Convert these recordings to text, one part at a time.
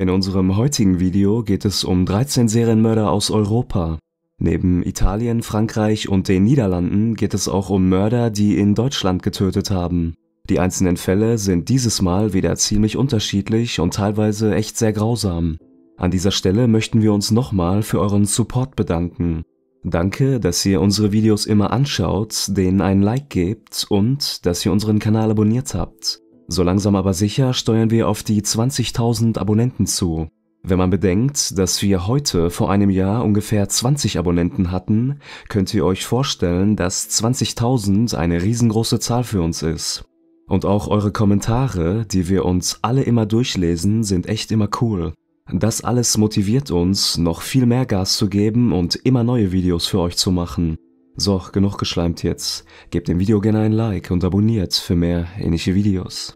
In unserem heutigen Video geht es um 13 Serienmörder aus Europa. Neben Italien, Frankreich und den Niederlanden geht es auch um Mörder, die in Deutschland getötet haben. Die einzelnen Fälle sind dieses Mal wieder ziemlich unterschiedlich und teilweise echt sehr grausam. An dieser Stelle möchten wir uns nochmal für euren Support bedanken. Danke, dass ihr unsere Videos immer anschaut, denen ein Like gebt und dass ihr unseren Kanal abonniert habt. So langsam aber sicher steuern wir auf die 20.000 Abonnenten zu. Wenn man bedenkt, dass wir heute vor einem Jahr ungefähr 20 Abonnenten hatten, könnt ihr euch vorstellen, dass 20.000 eine riesengroße Zahl für uns ist. Und auch eure Kommentare, die wir uns alle immer durchlesen, sind echt immer cool. Das alles motiviert uns, noch viel mehr Gas zu geben und immer neue Videos für euch zu machen. So, genug geschleimt jetzt. Gebt dem Video gerne ein Like und abonniert für mehr ähnliche Videos.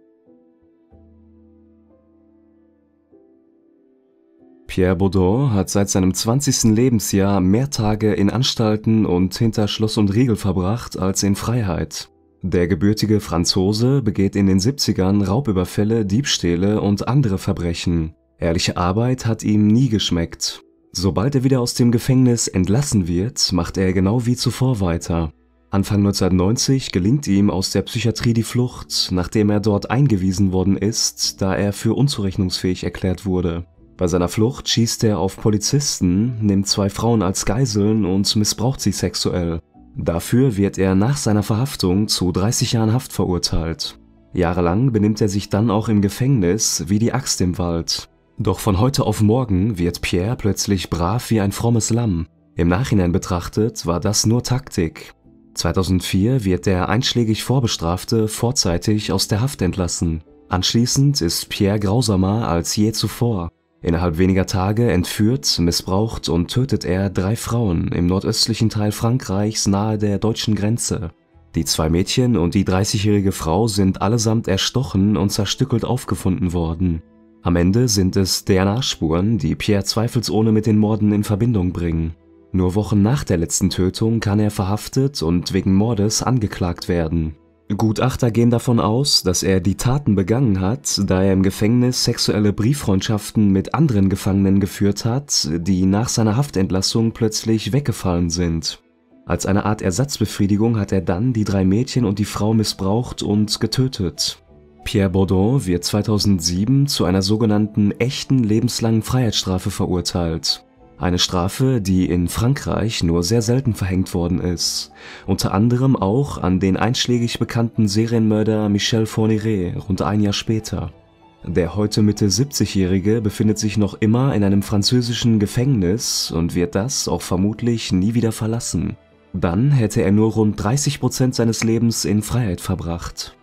Pierre Baudot hat seit seinem 20. Lebensjahr mehr Tage in Anstalten und hinter Schloss und Riegel verbracht als in Freiheit. Der gebürtige Franzose begeht in den 70ern Raubüberfälle, Diebstähle und andere Verbrechen. Ehrliche Arbeit hat ihm nie geschmeckt. Sobald er wieder aus dem Gefängnis entlassen wird, macht er genau wie zuvor weiter. Anfang 1990 gelingt ihm aus der Psychiatrie die Flucht, nachdem er dort eingewiesen worden ist, da er für unzurechnungsfähig erklärt wurde. Bei seiner Flucht schießt er auf Polizisten, nimmt zwei Frauen als Geiseln und missbraucht sie sexuell. Dafür wird er nach seiner Verhaftung zu 30 Jahren Haft verurteilt. Jahrelang benimmt er sich dann auch im Gefängnis wie die Axt im Wald. Doch von heute auf morgen wird Pierre plötzlich brav wie ein frommes Lamm. Im Nachhinein betrachtet war das nur Taktik. 2004 wird der einschlägig Vorbestrafte vorzeitig aus der Haft entlassen. Anschließend ist Pierre grausamer als je zuvor. Innerhalb weniger Tage entführt, missbraucht und tötet er drei Frauen im nordöstlichen Teil Frankreichs nahe der deutschen Grenze. Die zwei Mädchen und die 30-jährige Frau sind allesamt erstochen und zerstückelt aufgefunden worden. Am Ende sind es DNA-Spuren, die Pierre zweifelsohne mit den Morden in Verbindung bringen. Nur Wochen nach der letzten Tötung kann er verhaftet und wegen Mordes angeklagt werden. Gutachter gehen davon aus, dass er die Taten begangen hat, da er im Gefängnis sexuelle Brieffreundschaften mit anderen Gefangenen geführt hat, die nach seiner Haftentlassung plötzlich weggefallen sind. Als eine Art Ersatzbefriedigung hat er dann die drei Mädchen und die Frau missbraucht und getötet. Pierre Bourdon wird 2007 zu einer sogenannten echten lebenslangen Freiheitsstrafe verurteilt. Eine Strafe, die in Frankreich nur sehr selten verhängt worden ist, unter anderem auch an den einschlägig bekannten Serienmörder Michel Fourniret rund ein Jahr später. Der heute Mitte 70-Jährige befindet sich noch immer in einem französischen Gefängnis und wird das auch vermutlich nie wieder verlassen. Dann hätte er nur rund 30% seines Lebens in Freiheit verbracht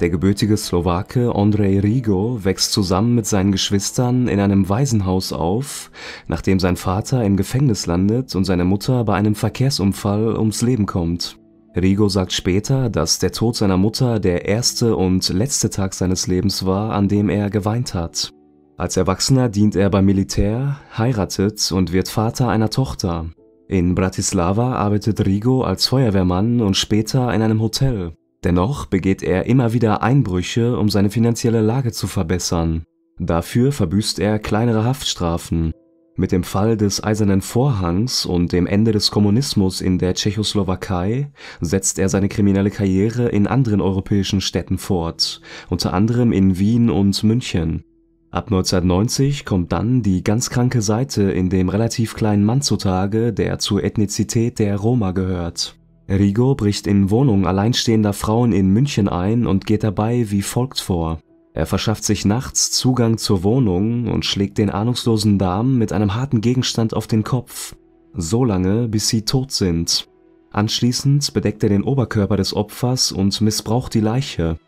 Der gebürtige Slowake Andrei Rigo wächst zusammen mit seinen Geschwistern in einem Waisenhaus auf, nachdem sein Vater im Gefängnis landet und seine Mutter bei einem Verkehrsunfall ums Leben kommt. Rigo sagt später, dass der Tod seiner Mutter der erste und letzte Tag seines Lebens war, an dem er geweint hat. Als Erwachsener dient er beim Militär, heiratet und wird Vater einer Tochter. In Bratislava arbeitet Rigo als Feuerwehrmann und später in einem Hotel. Dennoch begeht er immer wieder Einbrüche, um seine finanzielle Lage zu verbessern. Dafür verbüßt er kleinere Haftstrafen. Mit dem Fall des Eisernen Vorhangs und dem Ende des Kommunismus in der Tschechoslowakei setzt er seine kriminelle Karriere in anderen europäischen Städten fort, unter anderem in Wien und München. Ab 1990 kommt dann die ganz kranke Seite in dem relativ kleinen Mann zutage, der zur Ethnizität der Roma gehört Rigo bricht in Wohnungen alleinstehender Frauen in München ein und geht dabei wie folgt vor: Er verschafft sich nachts Zugang zur Wohnung und schlägt den ahnungslosen Damen mit einem harten Gegenstand auf den Kopf, so lange, bis sie tot sind. Anschließend bedeckt er den Oberkörper des Opfers und missbraucht die Leiche.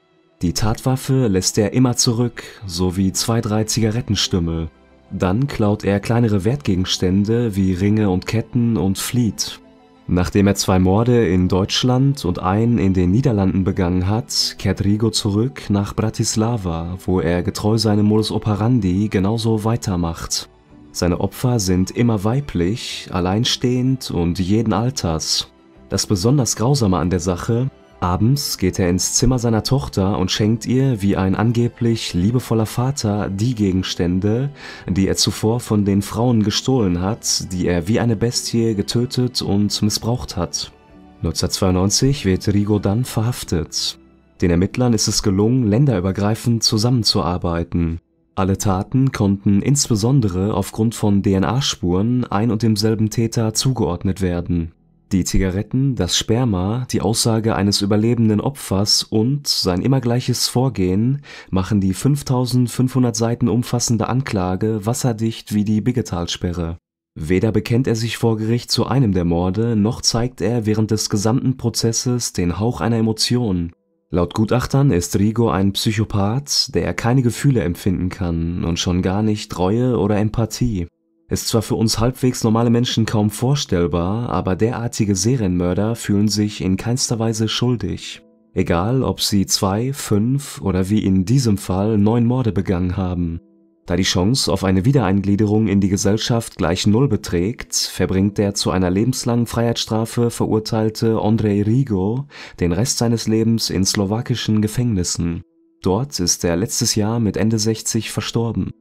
Die Tatwaffe lässt er immer zurück, sowie zwei, drei Zigarettenstümmel. Dann klaut er kleinere Wertgegenstände wie Ringe und Ketten und flieht Nachdem er zwei Morde in Deutschland und einen in den Niederlanden begangen hat, kehrt Rigo zurück nach Bratislava, wo er getreu seinem Modus operandi genauso weitermacht. Seine Opfer sind immer weiblich, alleinstehend und jeden Alters. Das besonders Grausame an der Sache, Abends geht er ins Zimmer seiner Tochter und schenkt ihr, wie ein angeblich liebevoller Vater, die Gegenstände, die er zuvor von den Frauen gestohlen hat, die er wie eine Bestie getötet und missbraucht hat. 1992 wird Rigo dann verhaftet. Den Ermittlern ist es gelungen, länderübergreifend zusammenzuarbeiten. Alle Taten konnten insbesondere aufgrund von DNA-Spuren ein und demselben Täter zugeordnet werden die Zigaretten, das Sperma, die Aussage eines überlebenden Opfers und sein immer gleiches Vorgehen machen die 5.500 Seiten umfassende Anklage wasserdicht wie die Biggetalsperre. Weder bekennt er sich vor Gericht zu einem der Morde, noch zeigt er während des gesamten Prozesses den Hauch einer Emotion. Laut Gutachtern ist Rigo ein Psychopath, der keine Gefühle empfinden kann und schon gar nicht Reue oder Empathie ist zwar für uns halbwegs normale Menschen kaum vorstellbar, aber derartige Serienmörder fühlen sich in keinster Weise schuldig. Egal, ob sie zwei, fünf oder wie in diesem Fall neun Morde begangen haben. Da die Chance auf eine Wiedereingliederung in die Gesellschaft gleich null beträgt, verbringt der zu einer lebenslangen Freiheitsstrafe verurteilte Andrei Rigo den Rest seines Lebens in slowakischen Gefängnissen. Dort ist er letztes Jahr mit Ende 60 verstorben.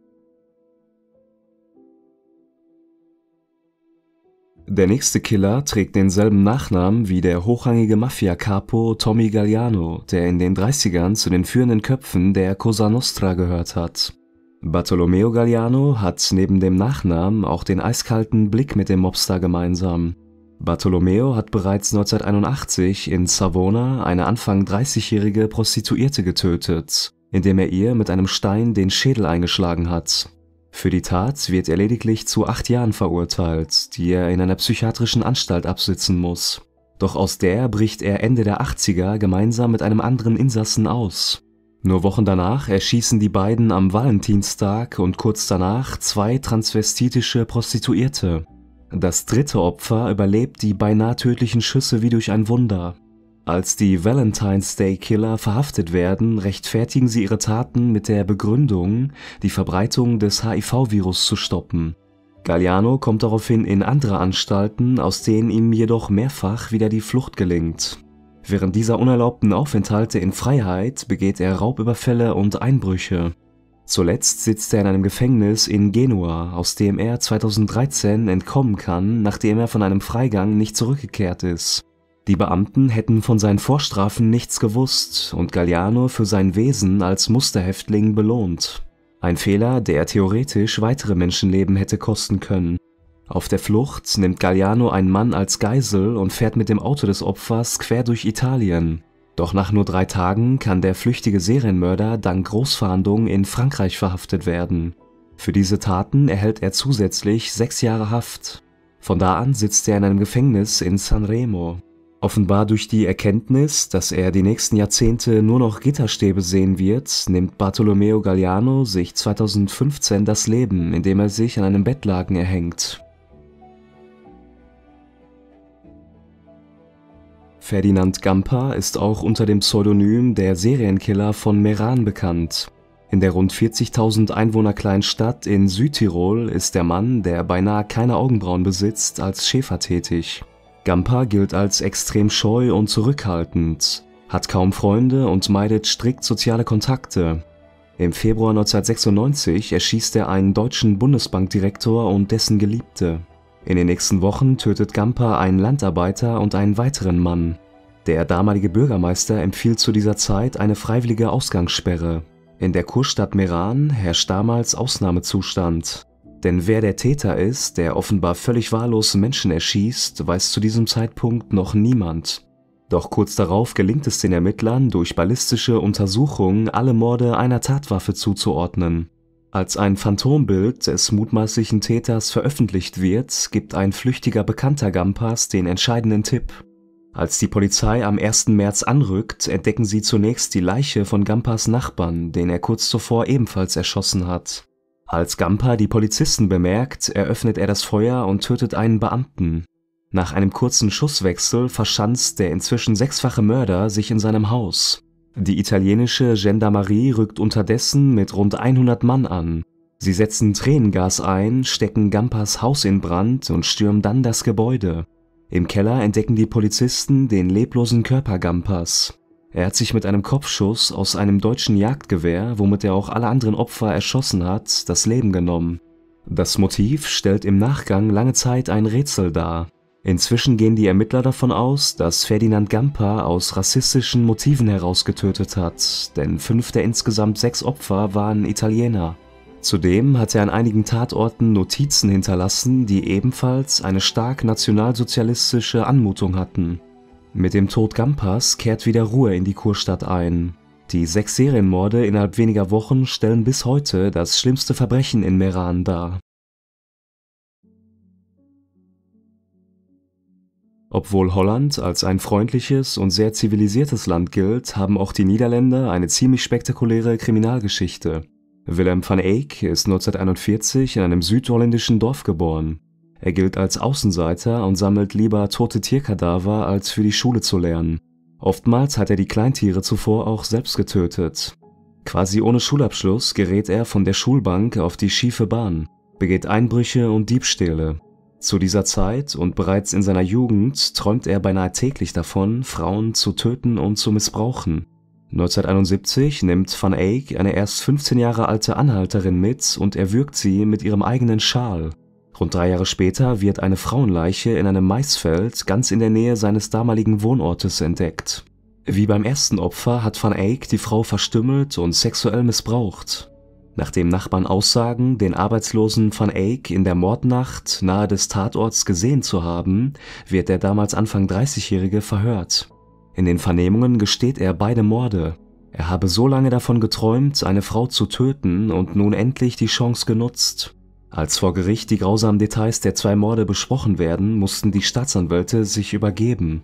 Der nächste Killer trägt denselben Nachnamen wie der hochrangige Mafia-Capo Tommy Galliano, der in den 30ern zu den führenden Köpfen der Cosa Nostra gehört hat. Bartolomeo Galliano hat neben dem Nachnamen auch den eiskalten Blick mit dem Mobster gemeinsam. Bartolomeo hat bereits 1981 in Savona eine Anfang 30-jährige Prostituierte getötet, indem er ihr mit einem Stein den Schädel eingeschlagen hat. Für die Tat wird er lediglich zu acht Jahren verurteilt, die er in einer psychiatrischen Anstalt absitzen muss. Doch aus der bricht er Ende der 80er gemeinsam mit einem anderen Insassen aus. Nur Wochen danach erschießen die beiden am Valentinstag und kurz danach zwei transvestitische Prostituierte. Das dritte Opfer überlebt die beinahe tödlichen Schüsse wie durch ein Wunder. Als die Valentine's Day-Killer verhaftet werden, rechtfertigen sie ihre Taten mit der Begründung, die Verbreitung des HIV-Virus zu stoppen. Galliano kommt daraufhin in andere Anstalten, aus denen ihm jedoch mehrfach wieder die Flucht gelingt. Während dieser unerlaubten Aufenthalte in Freiheit begeht er Raubüberfälle und Einbrüche. Zuletzt sitzt er in einem Gefängnis in Genua, aus dem er 2013 entkommen kann, nachdem er von einem Freigang nicht zurückgekehrt ist. Die Beamten hätten von seinen Vorstrafen nichts gewusst und Galliano für sein Wesen als Musterhäftling belohnt – ein Fehler, der theoretisch weitere Menschenleben hätte kosten können. Auf der Flucht nimmt Galliano einen Mann als Geisel und fährt mit dem Auto des Opfers quer durch Italien, doch nach nur drei Tagen kann der flüchtige Serienmörder dank Großfahndung in Frankreich verhaftet werden. Für diese Taten erhält er zusätzlich sechs Jahre Haft. Von da an sitzt er in einem Gefängnis in Sanremo Offenbar durch die Erkenntnis, dass er die nächsten Jahrzehnte nur noch Gitterstäbe sehen wird, nimmt Bartolomeo Galliano sich 2015 das Leben, indem er sich an einem Bettlaken erhängt. Ferdinand Gamper ist auch unter dem Pseudonym der Serienkiller von Meran bekannt. In der rund 40.000 Einwohner kleinen Stadt in Südtirol ist der Mann, der beinahe keine Augenbrauen besitzt, als Schäfer tätig. Gampa gilt als extrem scheu und zurückhaltend, hat kaum Freunde und meidet strikt soziale Kontakte. Im Februar 1996 erschießt er einen deutschen Bundesbankdirektor und dessen Geliebte. In den nächsten Wochen tötet Gampa einen Landarbeiter und einen weiteren Mann. Der damalige Bürgermeister empfiehlt zu dieser Zeit eine freiwillige Ausgangssperre. In der Kurstadt Meran herrscht damals Ausnahmezustand. Denn wer der Täter ist, der offenbar völlig wahllos Menschen erschießt, weiß zu diesem Zeitpunkt noch niemand. Doch kurz darauf gelingt es den Ermittlern, durch ballistische Untersuchungen alle Morde einer Tatwaffe zuzuordnen. Als ein Phantombild des mutmaßlichen Täters veröffentlicht wird, gibt ein flüchtiger Bekannter Gampas den entscheidenden Tipp. Als die Polizei am 1. März anrückt, entdecken sie zunächst die Leiche von Gampas Nachbarn, den er kurz zuvor ebenfalls erschossen hat. Als Gampa die Polizisten bemerkt, eröffnet er das Feuer und tötet einen Beamten. Nach einem kurzen Schusswechsel verschanzt der inzwischen sechsfache Mörder sich in seinem Haus. Die italienische Gendarmerie rückt unterdessen mit rund 100 Mann an. Sie setzen Tränengas ein, stecken Gampas Haus in Brand und stürmen dann das Gebäude. Im Keller entdecken die Polizisten den leblosen Körper Gampas. Er hat sich mit einem Kopfschuss aus einem deutschen Jagdgewehr, womit er auch alle anderen Opfer erschossen hat, das Leben genommen. Das Motiv stellt im Nachgang lange Zeit ein Rätsel dar. Inzwischen gehen die Ermittler davon aus, dass Ferdinand Gamper aus rassistischen Motiven heraus getötet hat, denn fünf der insgesamt sechs Opfer waren Italiener. Zudem hat er an einigen Tatorten Notizen hinterlassen, die ebenfalls eine stark nationalsozialistische Anmutung hatten mit dem Tod Gampas kehrt wieder Ruhe in die Kurstadt ein. Die sechs Serienmorde innerhalb weniger Wochen stellen bis heute das schlimmste Verbrechen in Meran dar. Obwohl Holland als ein freundliches und sehr zivilisiertes Land gilt, haben auch die Niederländer eine ziemlich spektakuläre Kriminalgeschichte. Willem van Eyck ist 1941 in einem südholländischen Dorf geboren. Er gilt als Außenseiter und sammelt lieber tote Tierkadaver, als für die Schule zu lernen. Oftmals hat er die Kleintiere zuvor auch selbst getötet. Quasi ohne Schulabschluss gerät er von der Schulbank auf die schiefe Bahn, begeht Einbrüche und Diebstähle. Zu dieser Zeit und bereits in seiner Jugend träumt er beinahe täglich davon, Frauen zu töten und zu missbrauchen. 1971 nimmt Van Eyck eine erst 15 Jahre alte Anhalterin mit und erwürgt sie mit ihrem eigenen Schal. Rund drei Jahre später wird eine Frauenleiche in einem Maisfeld ganz in der Nähe seines damaligen Wohnortes entdeckt. Wie beim ersten Opfer hat van Eyck die Frau verstümmelt und sexuell missbraucht. Nachdem Nachbarn aussagen, den arbeitslosen van Eyck in der Mordnacht nahe des Tatorts gesehen zu haben, wird der damals Anfang 30-Jährige verhört. In den Vernehmungen gesteht er beide Morde. Er habe so lange davon geträumt, eine Frau zu töten und nun endlich die Chance genutzt. Als vor Gericht die grausamen Details der zwei Morde besprochen werden, mussten die Staatsanwälte sich übergeben.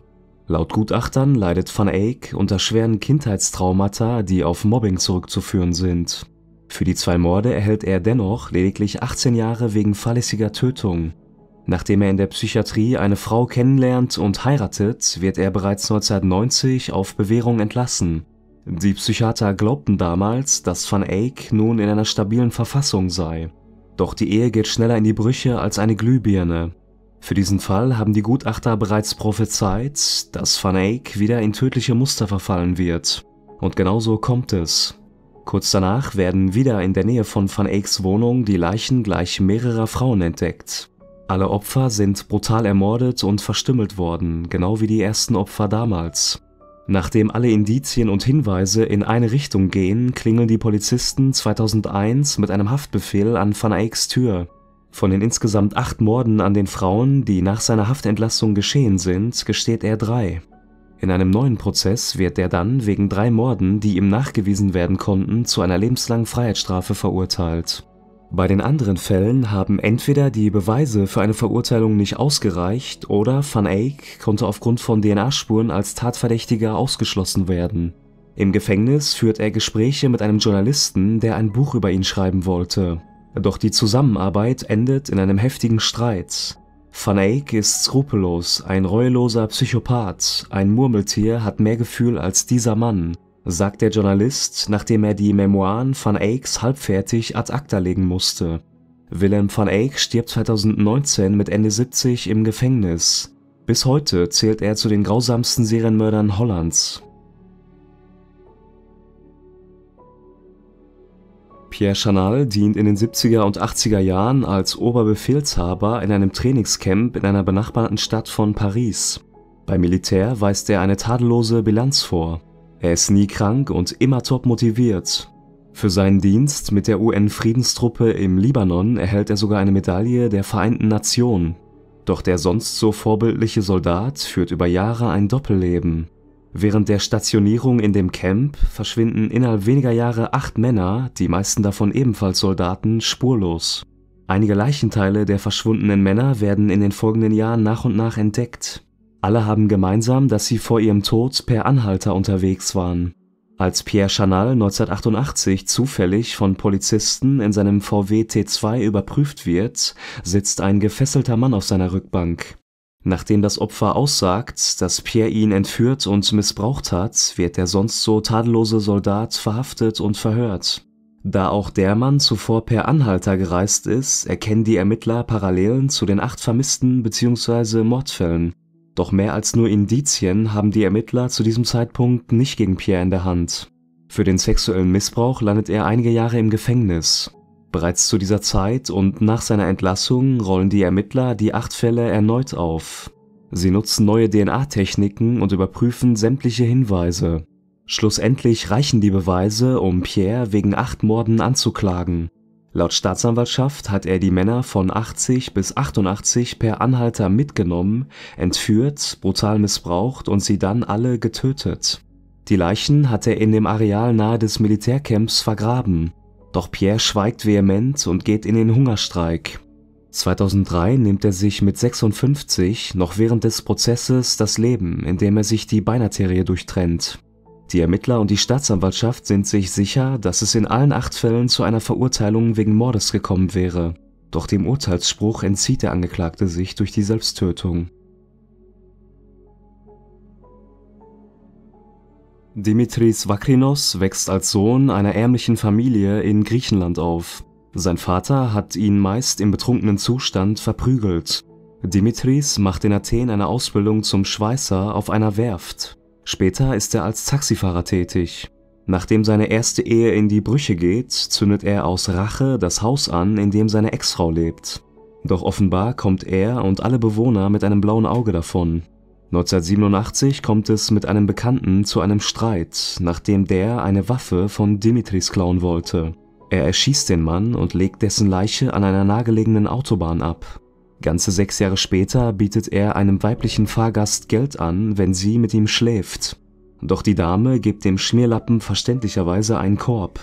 Laut Gutachtern leidet Van Eyck unter schweren Kindheitstraumata, die auf Mobbing zurückzuführen sind. Für die zwei Morde erhält er dennoch lediglich 18 Jahre wegen fahrlässiger Tötung. Nachdem er in der Psychiatrie eine Frau kennenlernt und heiratet, wird er bereits 1990 auf Bewährung entlassen. Die Psychiater glaubten damals, dass Van Eyck nun in einer stabilen Verfassung sei. Doch die Ehe geht schneller in die Brüche als eine Glühbirne. Für diesen Fall haben die Gutachter bereits prophezeit, dass Van Eyck wieder in tödliche Muster verfallen wird. Und genau so kommt es. Kurz danach werden wieder in der Nähe von Van Eycks Wohnung die Leichen gleich mehrerer Frauen entdeckt. Alle Opfer sind brutal ermordet und verstümmelt worden, genau wie die ersten Opfer damals. Nachdem alle Indizien und Hinweise in eine Richtung gehen, klingeln die Polizisten 2001 mit einem Haftbefehl an Van Eycks Tür. Von den insgesamt acht Morden an den Frauen, die nach seiner Haftentlassung geschehen sind, gesteht er drei. In einem neuen Prozess wird er dann wegen drei Morden, die ihm nachgewiesen werden konnten, zu einer lebenslangen Freiheitsstrafe verurteilt bei den anderen Fällen haben entweder die Beweise für eine Verurteilung nicht ausgereicht oder Van Eyck konnte aufgrund von DNA-Spuren als Tatverdächtiger ausgeschlossen werden. Im Gefängnis führt er Gespräche mit einem Journalisten, der ein Buch über ihn schreiben wollte. Doch die Zusammenarbeit endet in einem heftigen Streit. Van Eyck ist skrupellos, ein reueloser Psychopath, ein Murmeltier hat mehr Gefühl als dieser Mann sagt der Journalist, nachdem er die Memoiren van Eycks halbfertig ad acta legen musste. Willem van Eyck stirbt 2019 mit Ende 70 im Gefängnis. Bis heute zählt er zu den grausamsten Serienmördern Hollands. Pierre Chanal dient in den 70er und 80er Jahren als Oberbefehlshaber in einem Trainingscamp in einer benachbarten Stadt von Paris. Beim Militär weist er eine tadellose Bilanz vor. Er ist nie krank und immer top motiviert. Für seinen Dienst mit der UN-Friedenstruppe im Libanon erhält er sogar eine Medaille der Vereinten Nationen. Doch der sonst so vorbildliche Soldat führt über Jahre ein Doppelleben. Während der Stationierung in dem Camp verschwinden innerhalb weniger Jahre acht Männer, die meisten davon ebenfalls Soldaten, spurlos. Einige Leichenteile der verschwundenen Männer werden in den folgenden Jahren nach und nach entdeckt. Alle haben gemeinsam, dass sie vor ihrem Tod per Anhalter unterwegs waren. Als Pierre Chanal 1988 zufällig von Polizisten in seinem VW T2 überprüft wird, sitzt ein gefesselter Mann auf seiner Rückbank. Nachdem das Opfer aussagt, dass Pierre ihn entführt und missbraucht hat, wird der sonst so tadellose Soldat verhaftet und verhört. Da auch der Mann zuvor per Anhalter gereist ist, erkennen die Ermittler Parallelen zu den acht vermissten bzw. Mordfällen doch mehr als nur Indizien haben die Ermittler zu diesem Zeitpunkt nicht gegen Pierre in der Hand. Für den sexuellen Missbrauch landet er einige Jahre im Gefängnis. Bereits zu dieser Zeit und nach seiner Entlassung rollen die Ermittler die acht Fälle erneut auf. Sie nutzen neue DNA-Techniken und überprüfen sämtliche Hinweise. Schlussendlich reichen die Beweise, um Pierre wegen acht Morden anzuklagen. Laut Staatsanwaltschaft hat er die Männer von 80 bis 88 per Anhalter mitgenommen, entführt, brutal missbraucht und sie dann alle getötet. Die Leichen hat er in dem Areal nahe des Militärcamps vergraben, doch Pierre schweigt vehement und geht in den Hungerstreik. 2003 nimmt er sich mit 56 noch während des Prozesses das Leben, indem er sich die Beinarterie durchtrennt die Ermittler und die Staatsanwaltschaft sind sich sicher, dass es in allen acht Fällen zu einer Verurteilung wegen Mordes gekommen wäre, doch dem Urteilsspruch entzieht der Angeklagte sich durch die Selbsttötung. Dimitris Vakrinos wächst als Sohn einer ärmlichen Familie in Griechenland auf. Sein Vater hat ihn meist im betrunkenen Zustand verprügelt. Dimitris macht in Athen eine Ausbildung zum Schweißer auf einer Werft. Später ist er als Taxifahrer tätig. Nachdem seine erste Ehe in die Brüche geht, zündet er aus Rache das Haus an, in dem seine Ex-Frau lebt. Doch offenbar kommt er und alle Bewohner mit einem blauen Auge davon. 1987 kommt es mit einem Bekannten zu einem Streit, nachdem der eine Waffe von Dimitris klauen wollte. Er erschießt den Mann und legt dessen Leiche an einer nahegelegenen Autobahn ab. Ganze sechs Jahre später bietet er einem weiblichen Fahrgast Geld an, wenn sie mit ihm schläft. Doch die Dame gibt dem Schmierlappen verständlicherweise einen Korb.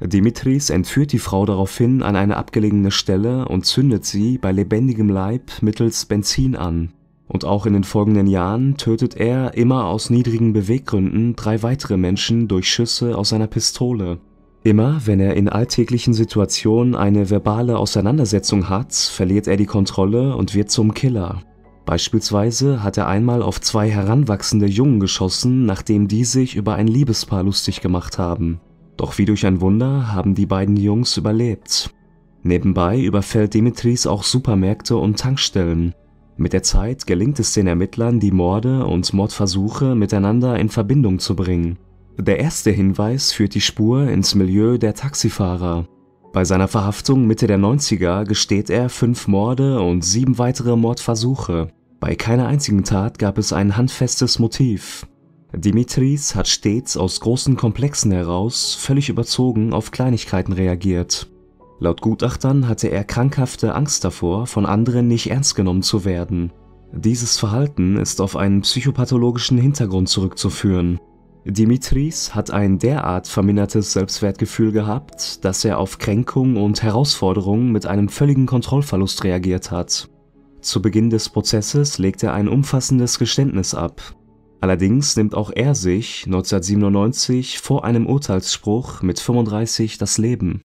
Dimitris entführt die Frau daraufhin an eine abgelegene Stelle und zündet sie bei lebendigem Leib mittels Benzin an. Und auch in den folgenden Jahren tötet er immer aus niedrigen Beweggründen drei weitere Menschen durch Schüsse aus seiner Pistole Immer wenn er in alltäglichen Situationen eine verbale Auseinandersetzung hat, verliert er die Kontrolle und wird zum Killer. Beispielsweise hat er einmal auf zwei heranwachsende Jungen geschossen, nachdem die sich über ein Liebespaar lustig gemacht haben. Doch wie durch ein Wunder haben die beiden Jungs überlebt. Nebenbei überfällt Dimitris auch Supermärkte und Tankstellen. Mit der Zeit gelingt es den Ermittlern, die Morde und Mordversuche miteinander in Verbindung zu bringen. Der erste Hinweis führt die Spur ins Milieu der Taxifahrer. Bei seiner Verhaftung Mitte der 90er gesteht er fünf Morde und sieben weitere Mordversuche. Bei keiner einzigen Tat gab es ein handfestes Motiv. Dimitris hat stets aus großen Komplexen heraus völlig überzogen auf Kleinigkeiten reagiert. Laut Gutachtern hatte er krankhafte Angst davor, von anderen nicht ernst genommen zu werden. Dieses Verhalten ist auf einen psychopathologischen Hintergrund zurückzuführen. Dimitris hat ein derart vermindertes Selbstwertgefühl gehabt, dass er auf Kränkung und Herausforderung mit einem völligen Kontrollverlust reagiert hat. Zu Beginn des Prozesses legt er ein umfassendes Geständnis ab. Allerdings nimmt auch er sich 1997 vor einem Urteilsspruch mit 35 das Leben.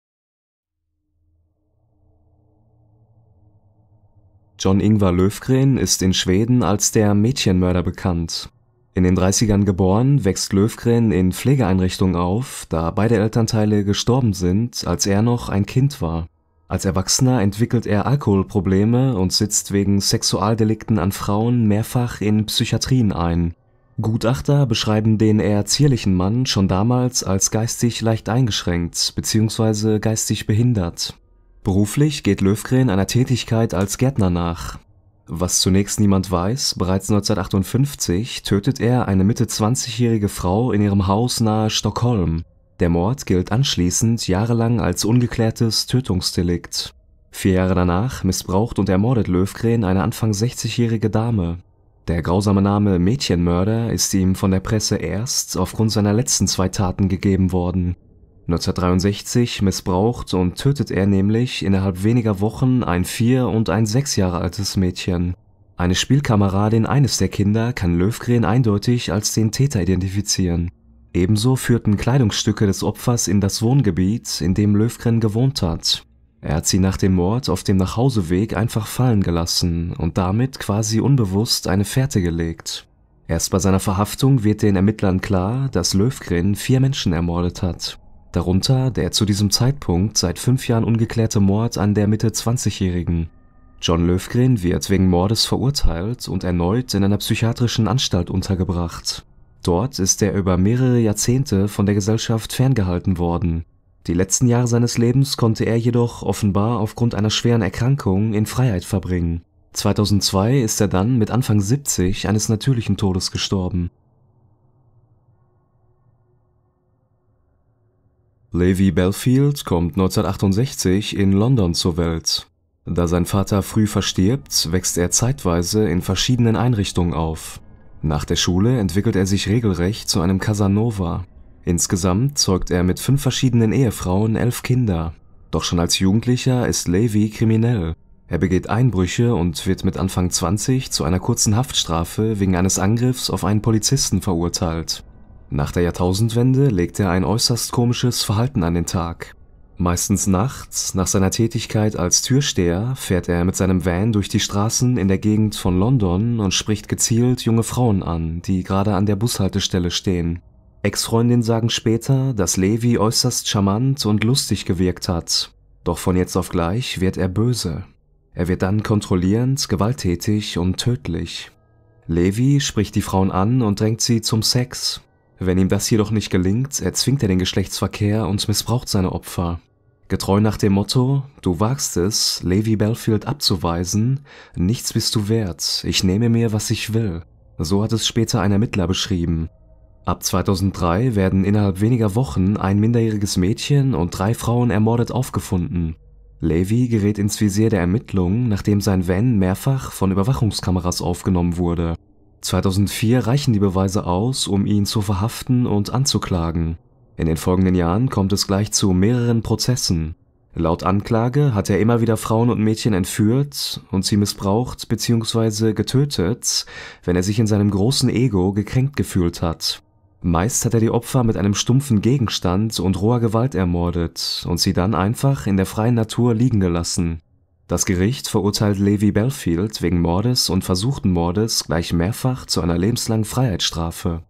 John Ingvar Löfgren ist in Schweden als der Mädchenmörder bekannt. In den 30ern geboren, wächst Löwgren in Pflegeeinrichtungen auf, da beide Elternteile gestorben sind, als er noch ein Kind war. Als Erwachsener entwickelt er Alkoholprobleme und sitzt wegen Sexualdelikten an Frauen mehrfach in Psychiatrien ein. Gutachter beschreiben den eher zierlichen Mann schon damals als geistig leicht eingeschränkt bzw. geistig behindert. Beruflich geht Löwgren einer Tätigkeit als Gärtner nach, was zunächst niemand weiß, bereits 1958 tötet er eine Mitte 20-jährige Frau in ihrem Haus nahe Stockholm. Der Mord gilt anschließend jahrelang als ungeklärtes Tötungsdelikt. Vier Jahre danach missbraucht und ermordet Löwgren eine Anfang 60-jährige Dame. Der grausame Name Mädchenmörder ist ihm von der Presse erst aufgrund seiner letzten zwei Taten gegeben worden. 1963 missbraucht und tötet er nämlich innerhalb weniger Wochen ein vier und ein sechs Jahre altes Mädchen. Eine Spielkameradin eines der Kinder kann Löwgren eindeutig als den Täter identifizieren. Ebenso führten Kleidungsstücke des Opfers in das Wohngebiet, in dem Löwgren gewohnt hat. Er hat sie nach dem Mord auf dem Nachhauseweg einfach fallen gelassen und damit quasi unbewusst eine Fährte gelegt. Erst bei seiner Verhaftung wird den Ermittlern klar, dass Löwgren vier Menschen ermordet hat darunter der zu diesem Zeitpunkt seit fünf Jahren ungeklärte Mord an der Mitte-20-Jährigen. John Löfgren wird wegen Mordes verurteilt und erneut in einer psychiatrischen Anstalt untergebracht. Dort ist er über mehrere Jahrzehnte von der Gesellschaft ferngehalten worden. Die letzten Jahre seines Lebens konnte er jedoch offenbar aufgrund einer schweren Erkrankung in Freiheit verbringen. 2002 ist er dann mit Anfang 70 eines natürlichen Todes gestorben. Levi Belfield kommt 1968 in London zur Welt. Da sein Vater früh verstirbt, wächst er zeitweise in verschiedenen Einrichtungen auf. Nach der Schule entwickelt er sich regelrecht zu einem Casanova. Insgesamt zeugt er mit fünf verschiedenen Ehefrauen elf Kinder. Doch schon als Jugendlicher ist Levy kriminell. Er begeht Einbrüche und wird mit Anfang 20 zu einer kurzen Haftstrafe wegen eines Angriffs auf einen Polizisten verurteilt. Nach der Jahrtausendwende legte er ein äußerst komisches Verhalten an den Tag. Meistens nachts, nach seiner Tätigkeit als Türsteher, fährt er mit seinem Van durch die Straßen in der Gegend von London und spricht gezielt junge Frauen an, die gerade an der Bushaltestelle stehen. Ex-Freundinnen sagen später, dass Levi äußerst charmant und lustig gewirkt hat. Doch von jetzt auf gleich wird er böse. Er wird dann kontrollierend, gewalttätig und tödlich. Levi spricht die Frauen an und drängt sie zum Sex, wenn ihm das jedoch nicht gelingt, erzwingt er den Geschlechtsverkehr und missbraucht seine Opfer. Getreu nach dem Motto, du wagst es, Levi Belfield abzuweisen, nichts bist du wert, ich nehme mir, was ich will. So hat es später ein Ermittler beschrieben. Ab 2003 werden innerhalb weniger Wochen ein minderjähriges Mädchen und drei Frauen ermordet aufgefunden. Levi gerät ins Visier der Ermittlungen, nachdem sein Van mehrfach von Überwachungskameras aufgenommen wurde. 2004 reichen die Beweise aus, um ihn zu verhaften und anzuklagen. In den folgenden Jahren kommt es gleich zu mehreren Prozessen. Laut Anklage hat er immer wieder Frauen und Mädchen entführt und sie missbraucht bzw. getötet, wenn er sich in seinem großen Ego gekränkt gefühlt hat. Meist hat er die Opfer mit einem stumpfen Gegenstand und roher Gewalt ermordet und sie dann einfach in der freien Natur liegen gelassen. Das Gericht verurteilt Levi Belfield wegen Mordes und versuchten Mordes gleich mehrfach zu einer lebenslangen Freiheitsstrafe.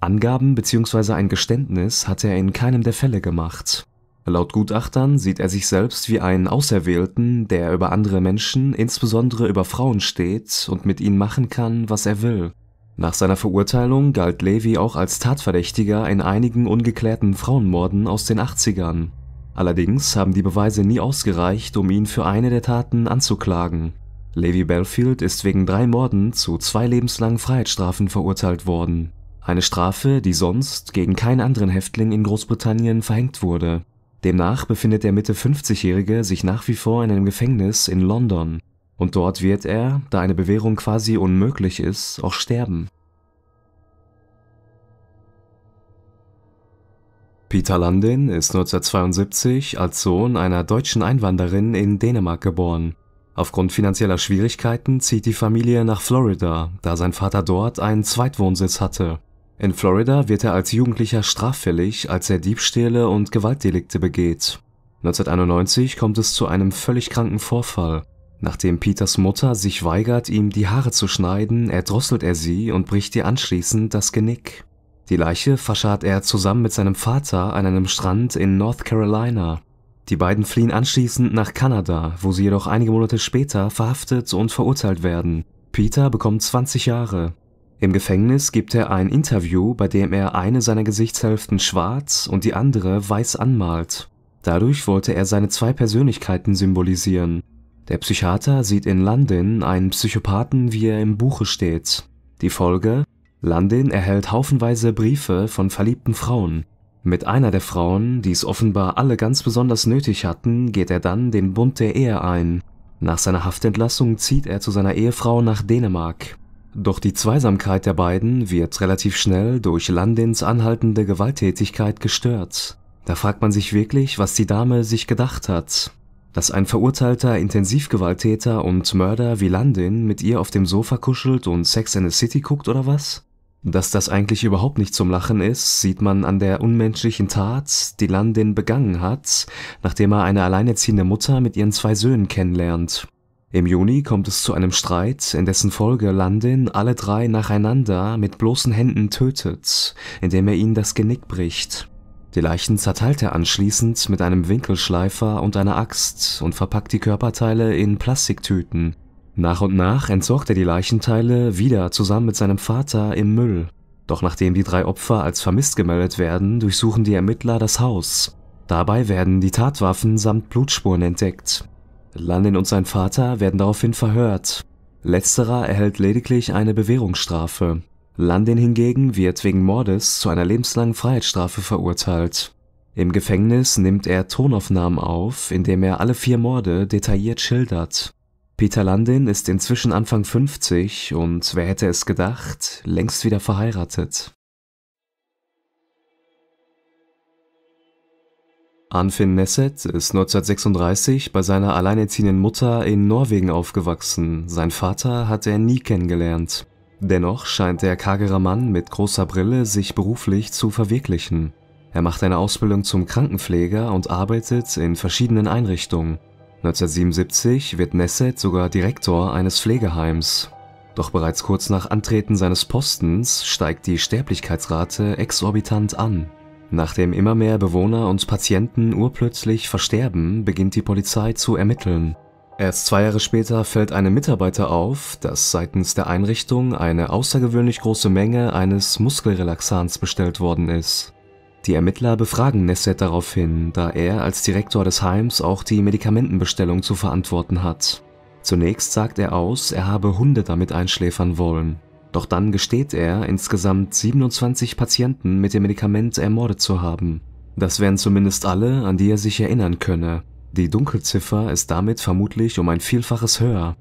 Angaben bzw. ein Geständnis hat er in keinem der Fälle gemacht. Laut Gutachtern sieht er sich selbst wie einen Auserwählten, der über andere Menschen, insbesondere über Frauen steht und mit ihnen machen kann, was er will. Nach seiner Verurteilung galt Levi auch als Tatverdächtiger in einigen ungeklärten Frauenmorden aus den 80ern Allerdings haben die Beweise nie ausgereicht, um ihn für eine der Taten anzuklagen. Levi Belfield ist wegen drei Morden zu zwei lebenslangen Freiheitsstrafen verurteilt worden. Eine Strafe, die sonst gegen keinen anderen Häftling in Großbritannien verhängt wurde. Demnach befindet der Mitte 50-Jährige sich nach wie vor in einem Gefängnis in London. Und dort wird er, da eine Bewährung quasi unmöglich ist, auch sterben. Peter Landin ist 1972 als Sohn einer deutschen Einwanderin in Dänemark geboren. Aufgrund finanzieller Schwierigkeiten zieht die Familie nach Florida, da sein Vater dort einen Zweitwohnsitz hatte. In Florida wird er als Jugendlicher straffällig, als er Diebstähle und Gewaltdelikte begeht. 1991 kommt es zu einem völlig kranken Vorfall. Nachdem Peters Mutter sich weigert, ihm die Haare zu schneiden, erdrosselt er sie und bricht ihr anschließend das Genick. Die Leiche verscharrt er zusammen mit seinem Vater an einem Strand in North Carolina. Die beiden fliehen anschließend nach Kanada, wo sie jedoch einige Monate später verhaftet und verurteilt werden. Peter bekommt 20 Jahre. Im Gefängnis gibt er ein Interview, bei dem er eine seiner Gesichtshälften schwarz und die andere weiß anmalt. Dadurch wollte er seine zwei Persönlichkeiten symbolisieren. Der Psychiater sieht in London einen Psychopathen, wie er im Buche steht. Die Folge? Landin erhält haufenweise Briefe von verliebten Frauen. Mit einer der Frauen, die es offenbar alle ganz besonders nötig hatten, geht er dann den Bund der Ehe ein. Nach seiner Haftentlassung zieht er zu seiner Ehefrau nach Dänemark. Doch die Zweisamkeit der beiden wird relativ schnell durch Landins anhaltende Gewalttätigkeit gestört. Da fragt man sich wirklich, was die Dame sich gedacht hat. Dass ein verurteilter Intensivgewalttäter und Mörder wie Landin mit ihr auf dem Sofa kuschelt und Sex in the City guckt oder was? Dass das eigentlich überhaupt nicht zum Lachen ist, sieht man an der unmenschlichen Tat, die Landin begangen hat, nachdem er eine alleinerziehende Mutter mit ihren zwei Söhnen kennenlernt. Im Juni kommt es zu einem Streit, in dessen Folge Landin alle drei nacheinander mit bloßen Händen tötet, indem er ihnen das Genick bricht. Die Leichen zerteilt er anschließend mit einem Winkelschleifer und einer Axt und verpackt die Körperteile in Plastiktüten. Nach und nach entsorgt er die Leichenteile wieder zusammen mit seinem Vater im Müll. Doch nachdem die drei Opfer als vermisst gemeldet werden, durchsuchen die Ermittler das Haus. Dabei werden die Tatwaffen samt Blutspuren entdeckt. Landin und sein Vater werden daraufhin verhört. Letzterer erhält lediglich eine Bewährungsstrafe. Landin hingegen wird wegen Mordes zu einer lebenslangen Freiheitsstrafe verurteilt. Im Gefängnis nimmt er Tonaufnahmen auf, indem er alle vier Morde detailliert schildert. Peter Landin ist inzwischen Anfang 50 und wer hätte es gedacht, längst wieder verheiratet. Anfin Nesset ist 1936 bei seiner alleinerziehenden Mutter in Norwegen aufgewachsen, sein Vater hat er nie kennengelernt. Dennoch scheint der kargere Mann mit großer Brille sich beruflich zu verwirklichen. Er macht eine Ausbildung zum Krankenpfleger und arbeitet in verschiedenen Einrichtungen. 1977 wird Nesset sogar Direktor eines Pflegeheims. Doch bereits kurz nach Antreten seines Postens steigt die Sterblichkeitsrate exorbitant an. Nachdem immer mehr Bewohner und Patienten urplötzlich versterben, beginnt die Polizei zu ermitteln. Erst zwei Jahre später fällt einem Mitarbeiter auf, dass seitens der Einrichtung eine außergewöhnlich große Menge eines Muskelrelaxans bestellt worden ist. Die Ermittler befragen Nesset daraufhin, da er als Direktor des Heims auch die Medikamentenbestellung zu verantworten hat. Zunächst sagt er aus, er habe Hunde damit einschläfern wollen. Doch dann gesteht er, insgesamt 27 Patienten mit dem Medikament ermordet zu haben. Das wären zumindest alle, an die er sich erinnern könne. Die Dunkelziffer ist damit vermutlich um ein Vielfaches höher.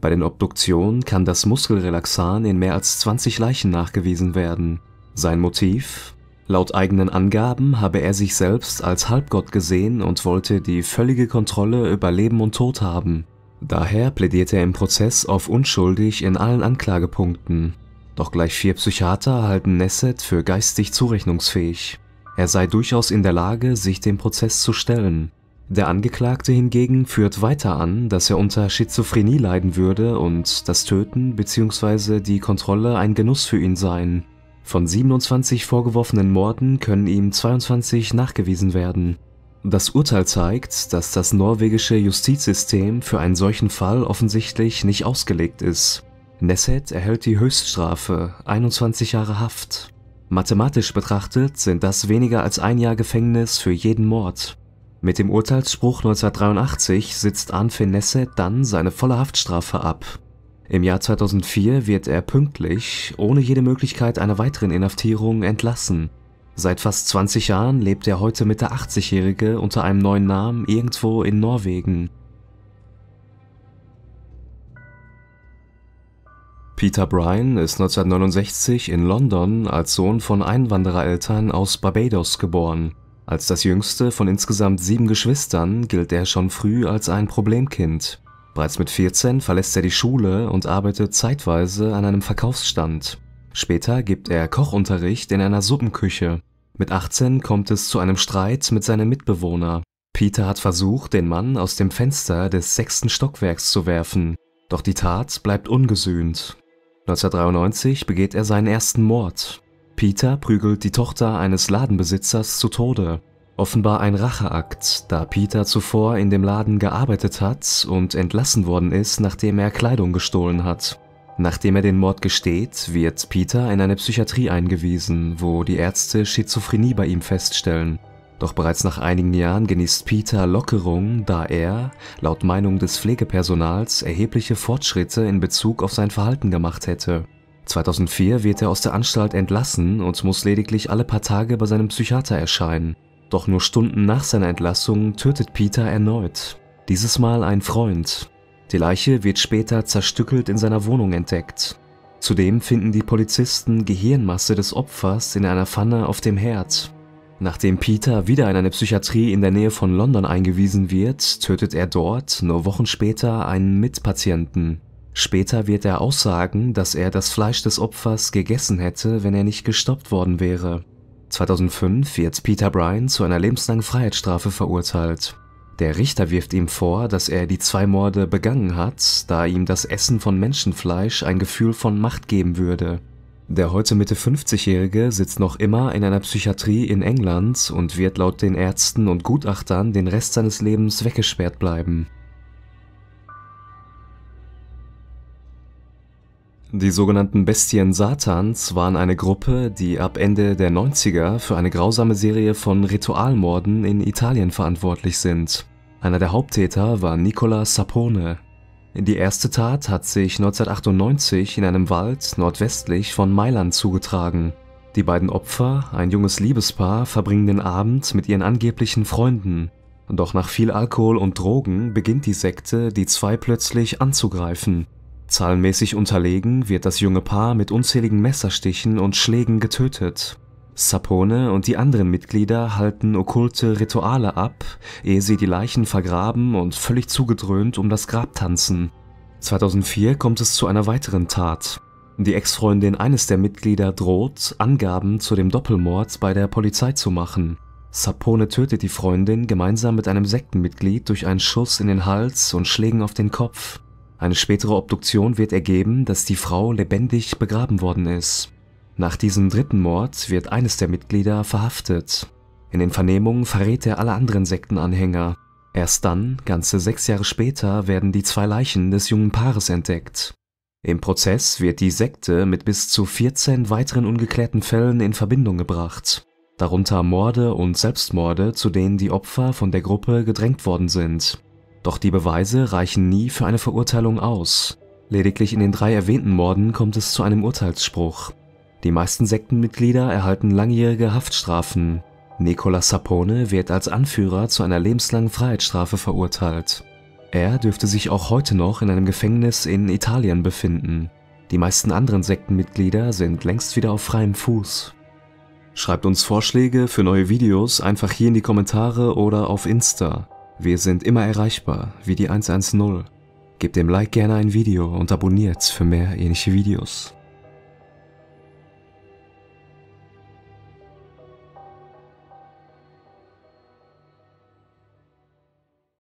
Bei den Obduktionen kann das Muskelrelaxan in mehr als 20 Leichen nachgewiesen werden. Sein Motiv? Laut eigenen Angaben habe er sich selbst als Halbgott gesehen und wollte die völlige Kontrolle über Leben und Tod haben. Daher plädiert er im Prozess auf unschuldig in allen Anklagepunkten. Doch gleich vier Psychiater halten Nesset für geistig zurechnungsfähig. Er sei durchaus in der Lage, sich dem Prozess zu stellen. Der Angeklagte hingegen führt weiter an, dass er unter Schizophrenie leiden würde und das Töten bzw. die Kontrolle ein Genuss für ihn seien. Von 27 vorgeworfenen Morden können ihm 22 nachgewiesen werden. Das Urteil zeigt, dass das norwegische Justizsystem für einen solchen Fall offensichtlich nicht ausgelegt ist. Nesset erhält die Höchststrafe, 21 Jahre Haft. Mathematisch betrachtet sind das weniger als ein Jahr Gefängnis für jeden Mord. Mit dem Urteilsspruch 1983 sitzt Anfin Nesset dann seine volle Haftstrafe ab. Im Jahr 2004 wird er pünktlich, ohne jede Möglichkeit einer weiteren Inhaftierung, entlassen. Seit fast 20 Jahren lebt der heute Mitte 80-Jährige unter einem neuen Namen irgendwo in Norwegen. Peter Bryan ist 1969 in London als Sohn von Einwanderereltern aus Barbados geboren. Als das jüngste von insgesamt sieben Geschwistern gilt er schon früh als ein Problemkind. Bereits mit 14 verlässt er die Schule und arbeitet zeitweise an einem Verkaufsstand. Später gibt er Kochunterricht in einer Suppenküche. Mit 18 kommt es zu einem Streit mit seinem Mitbewohner. Peter hat versucht, den Mann aus dem Fenster des sechsten Stockwerks zu werfen, doch die Tat bleibt ungesühnt. 1993 begeht er seinen ersten Mord. Peter prügelt die Tochter eines Ladenbesitzers zu Tode. Offenbar ein Racheakt, da Peter zuvor in dem Laden gearbeitet hat und entlassen worden ist, nachdem er Kleidung gestohlen hat. Nachdem er den Mord gesteht, wird Peter in eine Psychiatrie eingewiesen, wo die Ärzte Schizophrenie bei ihm feststellen. Doch bereits nach einigen Jahren genießt Peter Lockerung, da er, laut Meinung des Pflegepersonals, erhebliche Fortschritte in Bezug auf sein Verhalten gemacht hätte. 2004 wird er aus der Anstalt entlassen und muss lediglich alle paar Tage bei seinem Psychiater erscheinen. Doch nur Stunden nach seiner Entlassung tötet Peter erneut, dieses Mal ein Freund. Die Leiche wird später zerstückelt in seiner Wohnung entdeckt. Zudem finden die Polizisten Gehirnmasse des Opfers in einer Pfanne auf dem Herd. Nachdem Peter wieder in eine Psychiatrie in der Nähe von London eingewiesen wird, tötet er dort nur Wochen später einen Mitpatienten. Später wird er aussagen, dass er das Fleisch des Opfers gegessen hätte, wenn er nicht gestoppt worden wäre. 2005 wird Peter Bryan zu einer lebenslangen Freiheitsstrafe verurteilt. Der Richter wirft ihm vor, dass er die zwei Morde begangen hat, da ihm das Essen von Menschenfleisch ein Gefühl von Macht geben würde. Der heute Mitte 50-Jährige sitzt noch immer in einer Psychiatrie in England und wird laut den Ärzten und Gutachtern den Rest seines Lebens weggesperrt bleiben. Die sogenannten Bestien Satans waren eine Gruppe, die ab Ende der 90er für eine grausame Serie von Ritualmorden in Italien verantwortlich sind. Einer der Haupttäter war Nicola Sapone. Die erste Tat hat sich 1998 in einem Wald nordwestlich von Mailand zugetragen. Die beiden Opfer, ein junges Liebespaar, verbringen den Abend mit ihren angeblichen Freunden. Doch nach viel Alkohol und Drogen beginnt die Sekte, die zwei plötzlich anzugreifen. Zahlenmäßig unterlegen wird das junge Paar mit unzähligen Messerstichen und Schlägen getötet. Sapone und die anderen Mitglieder halten okkulte Rituale ab, ehe sie die Leichen vergraben und völlig zugedröhnt um das Grab tanzen. 2004 kommt es zu einer weiteren Tat. Die Ex-Freundin eines der Mitglieder droht, Angaben zu dem Doppelmord bei der Polizei zu machen. Sapone tötet die Freundin gemeinsam mit einem Sektenmitglied durch einen Schuss in den Hals und Schlägen auf den Kopf. Eine spätere Obduktion wird ergeben, dass die Frau lebendig begraben worden ist. Nach diesem dritten Mord wird eines der Mitglieder verhaftet. In den Vernehmungen verrät er alle anderen Sektenanhänger. Erst dann, ganze sechs Jahre später, werden die zwei Leichen des jungen Paares entdeckt. Im Prozess wird die Sekte mit bis zu 14 weiteren ungeklärten Fällen in Verbindung gebracht, darunter Morde und Selbstmorde, zu denen die Opfer von der Gruppe gedrängt worden sind. Doch die Beweise reichen nie für eine Verurteilung aus. Lediglich in den drei erwähnten Morden kommt es zu einem Urteilsspruch. Die meisten Sektenmitglieder erhalten langjährige Haftstrafen. Nicola Sapone wird als Anführer zu einer lebenslangen Freiheitsstrafe verurteilt. Er dürfte sich auch heute noch in einem Gefängnis in Italien befinden. Die meisten anderen Sektenmitglieder sind längst wieder auf freiem Fuß. Schreibt uns Vorschläge für neue Videos einfach hier in die Kommentare oder auf Insta. Wir sind immer erreichbar, wie die 110. Gebt dem Like gerne ein Video und abonniert's für mehr ähnliche Videos.